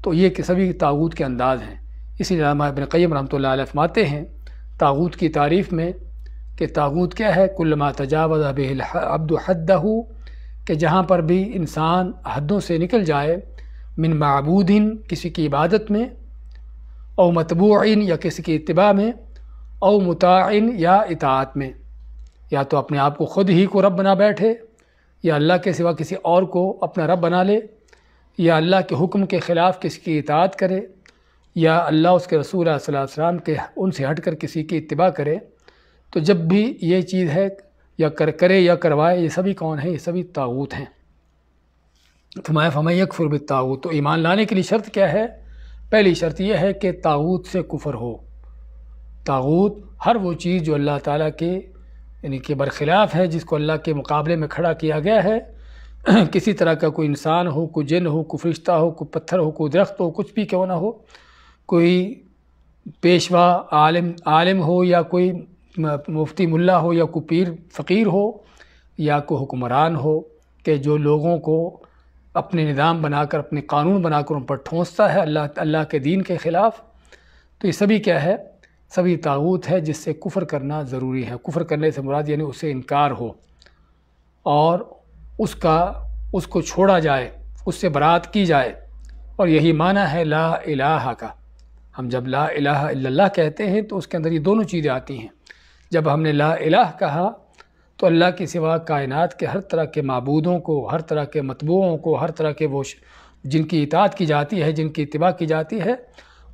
तो ये कि सभी तागूत के अंदाज हैं इसी नामा इबन कैम रमतल फरमाते हैं तागूत की तारीफ़ में कि तागूत क्या है कुलमा तजावज़ अब्दहदहू कि जहाँ पर भी इंसान हदों से निकल जाए मिन मबूदिन किसी की इबादत में और मतबून या किसी की इतबा में और मुताइन या इतात में या तो अपने आप को खुद ही को रब बना बैठे या अल्लाह के सिवा किसी और को अपना रब बना ले या अल्लाह के हुक्म के ख़िलाफ़ किसी की इतात करे या अल्लाह उसके रसूल वसम के उनसे हट कर किसी की इतबा करे तो जब भी ये चीज़ है या कर करे या करवाए ये सभी कौन है ये सभी ताऊत हैं तो मैं फमैक फुरब ताऊत तो ईमान लाने के लिए शर्त क्या है पहली शर्त यह है कि तागूत से कुफर हो तागूत हर वो चीज़ जो अल्लाह ताला के यानी कि बरखिलाफ़ है जिसको अल्लाह के मुकाबले में खड़ा किया गया है किसी तरह का कोई इंसान हो कोई जिन हो कोई फरिश्ता हो कोई पत्थर हो कोई दरख्त हो कुछ भी क्यों ना हो कोई पेशवा आलिम आलिम हो या कोई मुफ्ती मुल्ला हो या कोई पीर फ़कीर हो या कोई हुक्मरान हो कि जो लोगों को अपने निज़ाम बनाकर अपने कानून बनाकर उन पर ठोंसता है अल्लाह अल्लाह के दीन के ख़िलाफ़ तो ये सभी क्या है सभी तागूत है जिससे कुफ़र करना ज़रूरी है कुफ़र करने से मुराद यानी उसे इनकार हो और उसका उसको छोड़ा जाए उससे बरात की जाए और यही माना है ला इलाहा का हम जब ला इलाहा इल्लल्लाह कहते हैं तो उसके अंदर ये दोनों चीज़ें आती हैं जब हमने ला इलाह कहा तो अल्लाह के सिवा कायनात के हर तरह के मबूदों को हर तरह के मतबूओं को हर तरह के वो जिनकी इतात की जाती है जिनकी इतबा की जाती है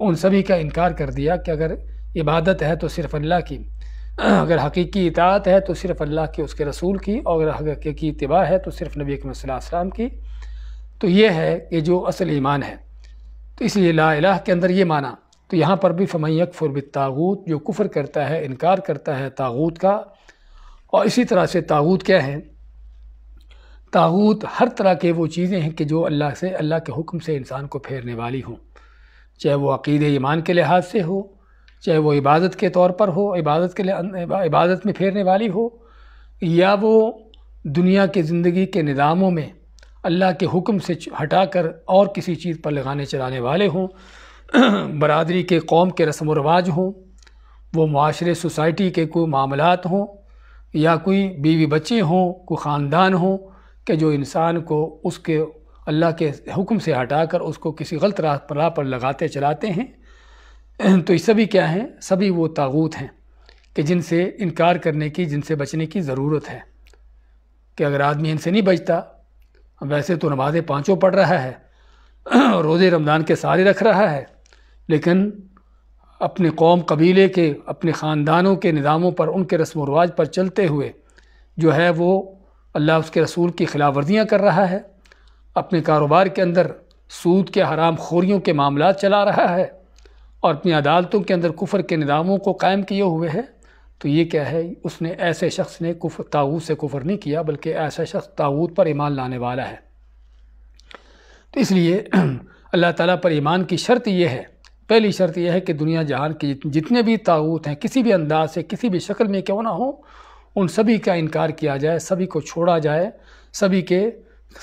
उन सभी का इनकार कर दिया कि अगर इबादत है तो सिर्फ़ अल्लाह की अगर हकीकी इतात है तो सिर्फ़ अल्लाह के उसके रसूल की और अगर हकीकी इतबा है तो सिर्फ़ नबी कम की तो ये है कि जो असल ईमान है तो इसलिए ला इलाह के अंदर ये माना तो यहाँ पर भी फ़मैक फ़ुरब तागूत जो कुफ़र करता है इनकार करता है तागूत का और इसी तरह से ताबूत क्या है ताबूत हर तरह के वो चीज़ें हैं कि जो अल्लाह से अल्लाह के हुक्म से इंसान को फेरने वाली हों चाहे वो अकीद ईमान के लिहाज से हो चाहे वो इबादत के तौर पर हो इबादत के इबादत में फेरने वाली हो या वो दुनिया के ज़िंदगी के निज़ामों में अल्लाह के हुक्म से हटा कर और किसी चीज़ पर लगाने चलाने वाले हों बरदरी के कौम के रस्म व रवाज हों वो माशरे सोसाइटी के कोई मामलात हों या कोई बीवी बच्चे हों कोई ख़ानदान हो कि जो इंसान को उसके अल्लाह के हुक्म से हटाकर उसको किसी गलत राह पर राह पर लगाते चलाते हैं तो ये सभी क्या हैं सभी वो तागूत हैं कि जिनसे इनकार करने की जिनसे बचने की ज़रूरत है कि अगर आदमी इनसे नहीं बचता वैसे तो नमाज़ें पाँचों पढ़ रहा है रोज़े रमज़ान के सारे रख रहा है लेकिन अपने कौम कबीले के अपने ख़ानदानों के निज़ामों पर उनके रस्म रवाज पर चलते हुए जो है वो अल्लाह उसके रसूल की खिलाफ वर्जियाँ कर रहा है अपने कारोबार के अंदर सूद के हराम खोरियों के मामला चला रहा है और अपनी अदालतों के अंदर कुफर के निज़ामों को कायम किए हुए है तो ये क्या है उसने ऐसे शख्स ने कुफ ताऊत से कुफर नहीं किया बल्कि ऐसा शख्स ताऊत पर ईमान लाने वाला है तो इसलिए अल्लाह ताला पर ईमान की शर्त यह है पहली शर्त यह है कि दुनिया जहान के जितने भी ताऊत हैं किसी भी अंदाज से किसी भी शक्ल में क्यों ना हो उन सभी का इनकार किया जाए सभी को छोड़ा जाए सभी के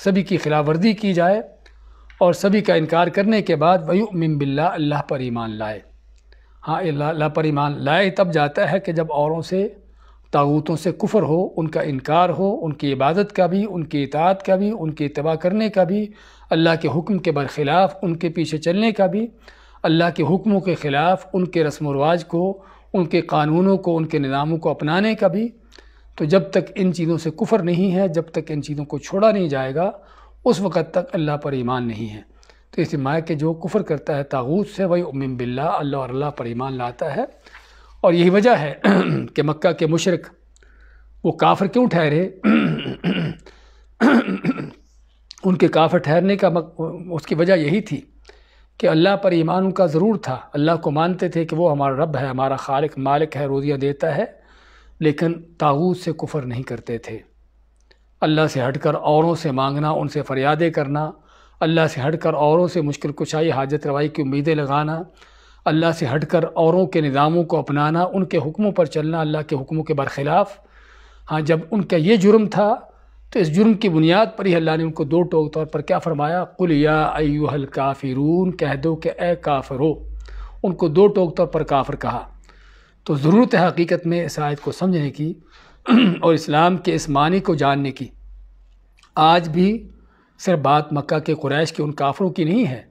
सभी की खिलाफवर्जी की जाए और सभी का इनकार करने के बाद वयुमिन बिल्ला अल्लाह पर ईमान लाए हाँ अल्लाह पर ईमान लाए तब जाता है कि जब औरों से ताऊतों से कुफर हो उनका इनकार हो उनकी इबादत का भी उनकी इतात का भी उनकी इतवा करने का भी अल्लाह के हुक्म के बरखिलाफ़ उनके पीछे चलने का भी अल्लाह के हुक्मों के ख़िलाफ़ उनके रस्म रवाज को उनके कानूनों को उनके निज़ामों को अपनाने का भी तो जब तक इन चीज़ों से कुफर नहीं है जब तक इन चीज़ों को छोड़ा नहीं जाएगा उस वक़्त तक अल्लाह पर ईमान नहीं है तो इस माय के जो कुफर करता है तागूत से वही उम बिल्ला अल्लाह और अल्लाह पर ईमान लाता है और यही वजह है कि मक्का के मुशरक वो काफर क्यों ठहरे उनके काफर ठहरने का मक, उसकी वजह यही थी कि अल्लाह पर ईमान उनका ज़रूर था अल्लाह को मानते थे कि वो हमारा रब है हमारा खालिक मालिक है रोज़ियाँ देता है लेकिन ताऊत से कुफर नहीं करते थे अल्लाह से हटकर औरों से मांगना उनसे फरियादें करना अल्लाह से हटकर औरों से मुश्किल कुशाई हाजत रवाई की उम्मीदें लगाना अल्लाह से हटकर औरों के निज़ामों को अपनाना उनके हुक्मों पर चलना अल्लाह के हुक्मों के बरखिलाफ़ हाँ जब उनका ये जुर्म था तो इस जुर्म की बुनियाद पर ही अल्लाह ने उनको दो टोक तौर पर क्या फरमाया कुल या अयूहल काफिरून कह दो कि ए काफिर हो उनको दो टोक तौर पर काफिर कहा तो ज़रूरत है हकीकत में इस आयत को समझने की और इस्लाम के इस मानी को जानने की आज भी सिर्फ बात मक्का के कुरैश के उन काफरों की नहीं है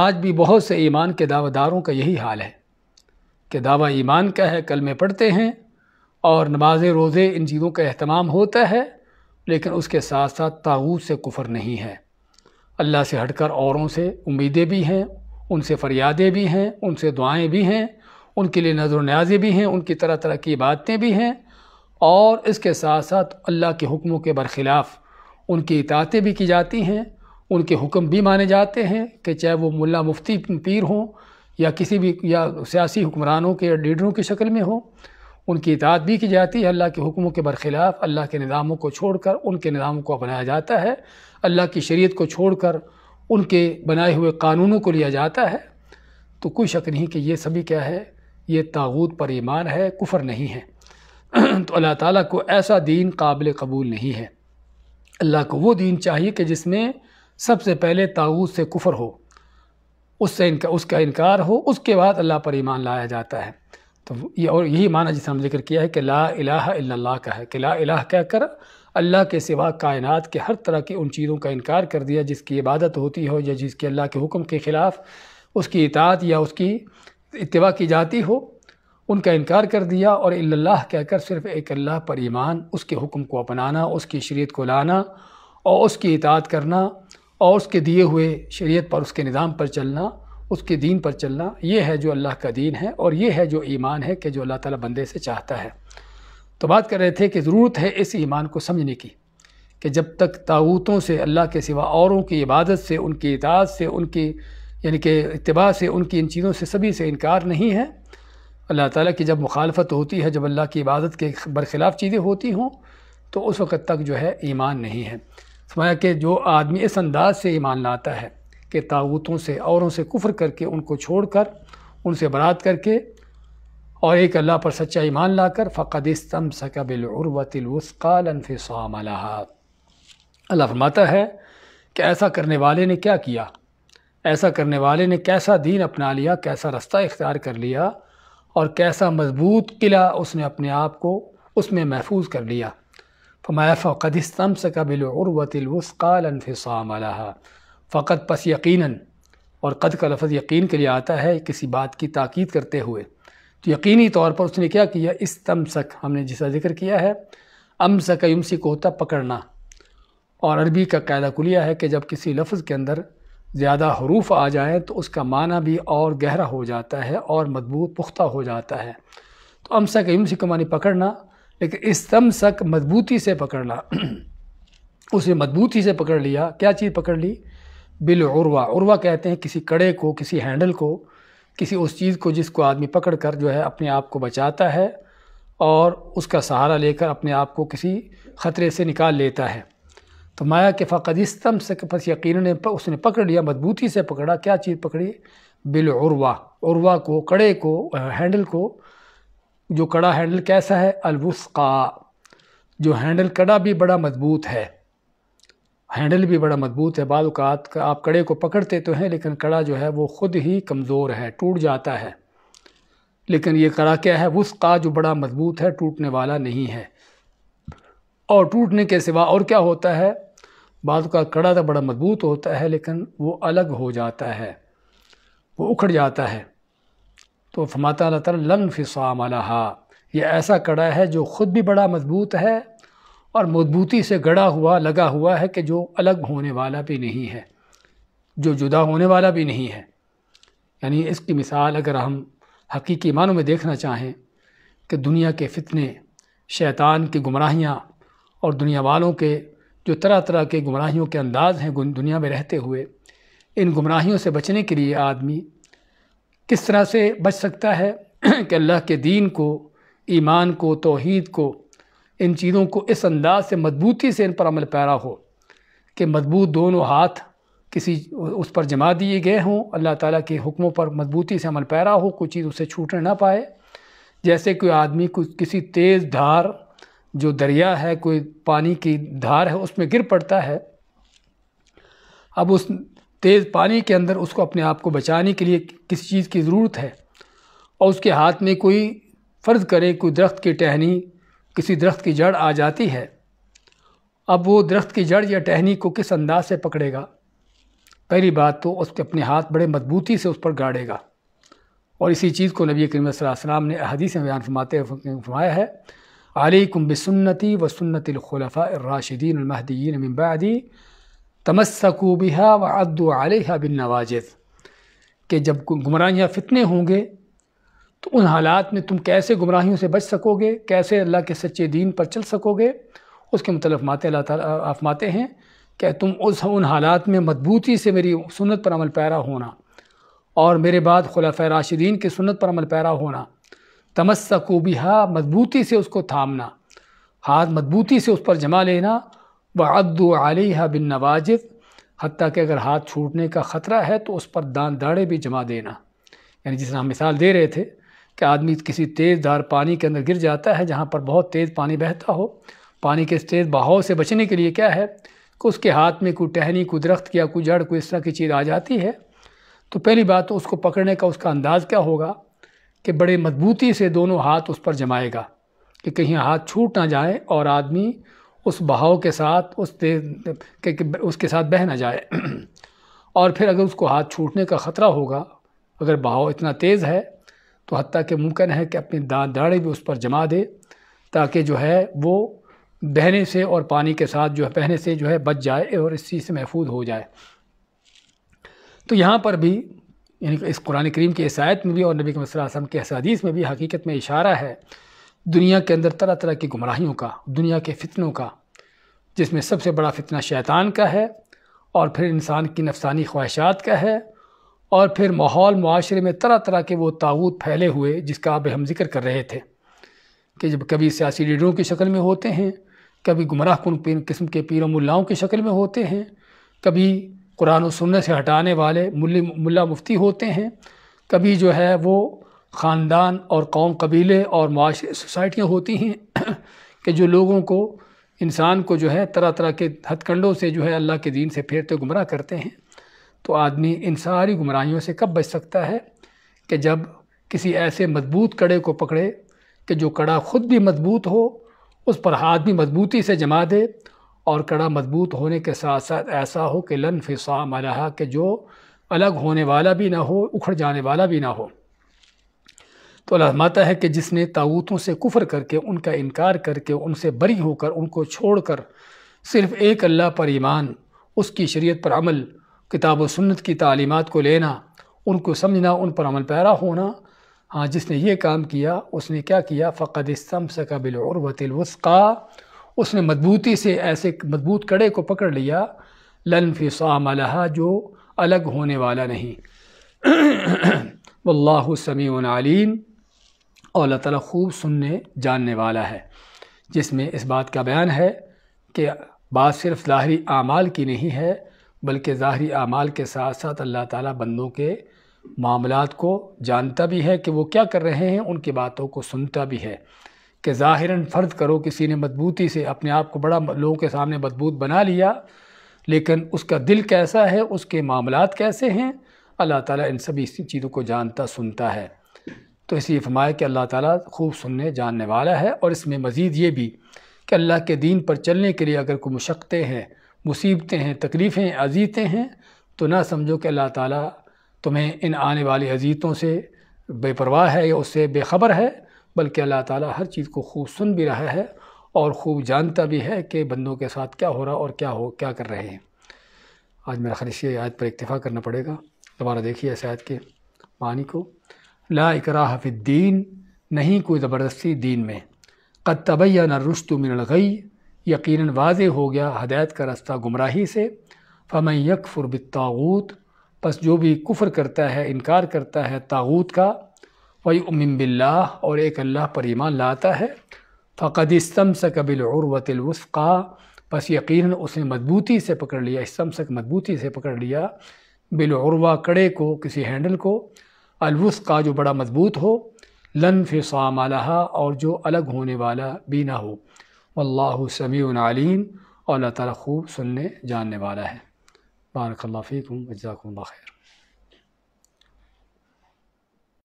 आज भी बहुत से ईमान के दावादारों का यही हाल है कि दावा ईमान का है कल में पढ़ते हैं और नमाज रोज़े इन चीज़ों का अहतमाम होता है लेकिन उसके साथ साथ ताऊत से कुफर नहीं है अल्लाह से हटकर औरों से उम्मीदें भी हैं उनसे फरियादें भी हैं उनसे दुआएं भी हैं उनके लिए नजर न्याजे भी हैं उनकी तरह तरह की बातें भी हैं और इसके साथ साथ अल्लाह के हुक्मों के बरखिलाफ़ उनकी इतातें भी की जाती हैं उनके हुक्म भी माने जाते हैं कि चाहे वो मुल्ला मुफ्ती पीर हों या किसी भी या सियासी हुक्मरानों के लीडरों की शक्ल में हो उनकी इतात भी की जाती है अल्लाह के हुक्मों के बरखिलाफ़ अल्लाह के निज़ामों को छोड़ कर उनके निज़ामों को अपनाया जाता है अल्लाह की शरीत को छोड़ कर उनके बनाए हुए कानूनों को लिया जाता है तो कोई शक नहीं कि ये सभी क्या है ये तागूत पर ईमान है कुफर नहीं है तो अल्लाह ताला को ऐसा दीन काबिल कबूल नहीं है अल्लाह को वो दीन चाहिए कि जिसमें सबसे पहले तागूत से कुफर हो उससे इनका उसका इनकार हो उसके बाद अल्लाह पर ईमान लाया जाता है तो ये और यही माना जिसे हम जिक्र किया है कि ला इलाह का है कि ला इलाह कहकर अल्लाह के सिवा कायनात के हर तरह की उन चीज़ों का इनकार कर दिया जिसकी इबादत होती हो या जिसके अल्लाह के हुक्म के ख़िलाफ़ उसकी इतात या उसकी इतवा की जाती हो उनका इनकार कर दिया और कह कहकर सिर्फ एक अल्लाह पर ईमान उसके हुक्म को अपनाना उसकी शरीयत को लाना और उसकी इतात करना और उसके दिए हुए शरीयत पर उसके निज़ाम पर चलना उसके दीन पर चलना ये है जो अल्लाह का दीन है और ये है जो ईमान है कि जो अल्लाह ताला बंदे से चाहता है तो बात कर रहे थे कि ज़रूरत है इस ईमान को समझने की कि जब तक ताऊतों से अल्लाह के सिवा औरों की इबादत से उनकी इताज से उनकी यानी कि इतबा से उनकी इन चीज़ों से सभी से इनकार नहीं है अल्लाह ताला की जब मुखालफत होती है जब अल्लाह की इबादत के बरखिलाफ़ चीज़ें होती हों तो उस वक़्त तक जो है ईमान नहीं है समझा कि जो आदमी इस अंदाज से ईमान लाता है के ताबूतों से औरों से कुफ़र करके उनको छोड़कर उनसे बरात करके और एक अल्लाह पर सच्चा ईमान लाकर फ़क़दिस्तम सका बिलवतिलवस्कालफ़ाम अल्लाह फरमाता है कि ऐसा करने वाले ने क्या किया ऐसा करने वाले ने कैसा दीन अपना लिया कैसा रास्ता इख्तियार कर लिया और कैसा मजबूत किला उसने अपने आप को उसमें महफूज कर लिया फमाया फ़क़दिस्तम सका बिलवतिलवस्कालफ़ाम फ़कत पस यकीनन और कद का लफ्ज़ यकीन के लिए आता है किसी बात की ताक़द करते हुए तो यकीनी तौर पर उसने क्या किया इस तमसक हमने जिसका जिक्र किया है अमसक को होता पकड़ना और अरबी का कायदा कुलिया है कि जब किसी लफ्ज़ के अंदर ज़्यादा हरूफ आ जाए तो उसका माना भी और गहरा हो जाता है और मजबूत पुख्ता हो जाता है तो अमसक को मानी पकड़ना लेकिन इस तमसक मजबूती से पकड़ना उसने मजबूती से पकड़ लिया क्या चीज़ पकड़ ली बिल उर्वा उर्वा कहते हैं किसी कड़े को किसी हैंडल को किसी उस चीज़ को जिसको आदमी पकड़ कर जो है अपने आप को बचाता है और उसका सहारा लेकर अपने आप को किसी ख़तरे से निकाल लेता है तो माया के फ़कदिस्तम से बस यकीन ने उसने पकड़ लिया मजबूती से पकड़ा क्या चीज़ पकड़ी बिल उर्वा उर्वा को कड़े को हैंडल को जो कड़ा हैंडल कैसा है अलवस्का जो हैंडल कड़ा भी बड़ा मजबूत है हैंडल भी बड़ा मजबूत है बाज़ात आप कड़े को पकड़ते तो हैं लेकिन कड़ा जो है वो ख़ुद ही कमज़ोर है टूट जाता है लेकिन ये कड़ा क्या है उसका जो बड़ा मजबूत है टूटने वाला नहीं है और टूटने के सिवा और क्या होता है बाद का कड़ा तो बड़ा मजबूत होता है लेकिन वो अलग हो जाता है वो उखड़ जाता है तो फमाता लन फिसाम ये ऐसा कड़ा है जो ख़ुद भी बड़ा मजबूत है और मजबूती से गड़ा हुआ लगा हुआ है कि जो अलग होने वाला भी नहीं है जो जुदा होने वाला भी नहीं है यानी इसकी मिसाल अगर हम हकीकी मानों में देखना चाहें कि दुनिया के फितने शैतान की गुमराहियाँ और दुनिया वालों के जो तरह तरह के गुमराहियों के अंदाज़ हैं दुनिया में रहते हुए इन गुमराहियों से बचने के लिए आदमी किस तरह से बच सकता है कि अल्लाह के दीन को ईमान को तोहद को इन चीज़ों को इस अंदाज से मजबूती से इन पर अमल पैरा हो कि मजबूत दोनों हाथ किसी उस पर जमा दिए गए हों अल्लाह ताला के हुक्मों पर मजबूती से अमल पैरा हो कोई चीज़ उससे छूटने ना पाए जैसे कोई आदमी को किसी तेज़ धार जो दरिया है कोई पानी की धार है उसमें गिर पड़ता है अब उस तेज़ पानी के अंदर उसको अपने आप को बचाने के लिए किसी चीज़ की ज़रूरत है और उसके हाथ में कोई फ़र्ज़ करें कोई दरख्त की टहनी किसी दरख्त की जड़ आ जाती है अब वो दरख्त की जड़ या टहनी को किस अंदाज से पकड़ेगा पहली बात तो उसके अपने हाथ बड़े मजबूती से उस पर गाड़ेगा और इसी चीज़ को नबी करीम सलाम ने अहदीस से बयान फरमाते फरमाया है कुम्ब सुन्नति व सुन्नतलखलफ़ा राशिदीन मिम्बादी तमस्कू व अद्दू आलिहा बिन नवाज़ के जब गुमराह फितने होंगे तो उन हालात में तुम कैसे गुमराहियों से बच सकोगे कैसे अल्लाह के सच्चे दीन पर चल सकोगे उसके मतलब माते अल्लाह ताला हैं कि तुम उस उन हालात में मजबूती से मेरी सुन्नत पर अमल पैरा होना और मेरे बाद खुलाफ़ राशिदीन की सुन्नत पर अमल पैरा होना तमस्सकूबिहा मजबूती से उसको थामना हाथ मजबूती से उस पर जमा लेना व अद्दू बिन नवाजिब हती कि अगर हाथ छूटने का ख़तरा है तो उस पर दान दाड़े भी जमा देना यानी जिस हम मिसाल दे रहे थे कि आदमी किसी तेज़ धार पानी के अंदर गिर जाता है जहाँ पर बहुत तेज़ पानी बहता हो पानी के तेज़ बहाव से बचने के लिए क्या है कि उसके हाथ में कोई टहनी कोई दरख्त या कोई जड़ कोई इस तरह की चीज़ आ जाती है तो पहली बात तो उसको पकड़ने का उसका अंदाज़ क्या होगा कि बड़े मजबूती से दोनों हाथ उस पर जमाएगा कि कहीं हाथ छूट ना जाए और आदमी उस बहाव के साथ उस के, के, उसके साथ बह ना जाए और फिर अगर उसको हाथ छूटने का ख़तरा होगा अगर बहाव इतना तेज़ है तो हती कि मुमकिन है कि अपनी दाँत दाड़े भी उस पर जमा दे ताकि जो है वो बहने से और पानी के साथ जो है बहने से जो है बच जाए और इस चीज़ से महफूज हो जाए तो यहाँ पर भी यानी इस कुरान करीम की इसायत में भी और नबी के वसम के इसदीस में भी हकीकत में इशारा है दुनिया के अंदर तरह तरह की गुमराहियों का दुनिया के फितनों का जिसमें सबसे बड़ा फितना शैतान का है और फिर इंसान की नफसानी ख्वाहिशात का है और फिर माहौल माशरे में तरह तरह के वो ताऊत फैले हुए जिसका अब हम जिक्र कर रहे थे कि जब कभी सियासी लीडरों की शक्ल में होते हैं कभी गुमराह कन किस्म के पीर मुलाओं की शक्ल में होते हैं कभी कुरान और से हटाने वाले मुल्ला मुफ्ती होते हैं कभी जो है वो ख़ानदान और कौम कबीले और सोसाइटियाँ होती हैं कि जो लोगों को इंसान को जो है तरह तरह के हथकंडों से जो है अल्लाह के दीन से फेरते गुमराह करते हैं तो आदमी इन सारी गुमराहियों से कब बच सकता है कि जब किसी ऐसे मजबूत कड़े को पकड़े कि जो कड़ा ख़ुद भी मजबूत हो उस पर आदमी मजबूती से जमा दे और कड़ा मजबूत होने के साथ साथ ऐसा हो कि लन फिसाम अलहा कि जो अलग होने वाला भी ना हो उखड़ जाने वाला भी ना हो तो अल्लाह है कि जिसने ताऊतों से कुफ़र करके उनका इनकार करके उनसे बरी होकर उनको छोड़ कर सिर्फ़ एक अल्लाह पर ईमान उसकी शरीयत पर अमल किताब सुन्नत की तालीमत को लेना उनको समझना उन पर अमल पैरा होना हाँ जिसने ये काम किया उसने क्या किया फ़क़द समसका बिलवतलवसका उसने मजबूती से ऐसे मजबूत कड़े को पकड़ लिया लनफिसाम जो अलग होने वाला नहीं वल्लाह समी आलिम और अल्लाह ताला खूब सुनने जानने वाला है जिसमें इस बात का बयान है कि बात सिर्फ ज़ाहरी आमाल की नहीं है बल्कि ज़ाहरी आमाल के साथ साथ अल्लाह ताला बंदों के मामलात को जानता भी है कि वो क्या कर रहे हैं उनकी बातों को सुनता भी है कि ज़ाहिरन फ़र्द करो किसी ने मजबूती से अपने आप को बड़ा लोगों के सामने मजबूत बना लिया लेकिन उसका दिल कैसा है उसके मामलात कैसे हैं अल्लाह ताला इन सभी चीज़ों को जानता सुनता है तो इसी फरमाया कि अल्लाह ताला खूब सुनने जानने वाला है और इसमें मज़ीद ये भी कि अल्लाह के दीन पर चलने के लिए अगर कोई मुशक्तें हैं मुसीबतें हैं तकलीफ़ें अजीतें हैं तो ना समझो कि अल्लाह ताला तुम्हें इन आने वाली अजीतों से बेपरवाह है या उससे बेखबर है बल्कि अल्लाह ताला हर चीज़ को खूब सुन भी रहा है और खूब जानता भी है कि बंदों के साथ क्या हो रहा और क्या हो क्या कर रहे हैं आज मेरा ख़रीश आयत पर इतफ़ा करना पड़ेगा दोबारा देखिए इस आयत के मानी को ला इकराह फ़िद्दीन नहीं कोई ज़बरदस्ती दीन में कद तबैया न रुश्त मिनल गई यकीन वाज हो गया हदायत का रास्ता गुमराही से फ़मन यकफ़ुर बिताऊत बस जो भी कुफ़र करता है इनकार करता है तागूत का वही उमिन बिल्ला और एक अल्लाह पर ईमान लाता है फ़कद इसम से कबिल उर्वतलवफ़ा बस यकीन उसने मजबूती से पकड़ लिया इसम सक मजबूती से पकड़ लिया बिलवा कड़े को किसी हैंडल को अलवस्क़ा का जो बड़ा मजबूत हो लन फिर और जो अलग होने वाला भी ना हो अल्लाह समी और अल्लाह ताली खूब सुनने जानने वाला है बारकल्ला फ़ीकम वजाकल्ला खैर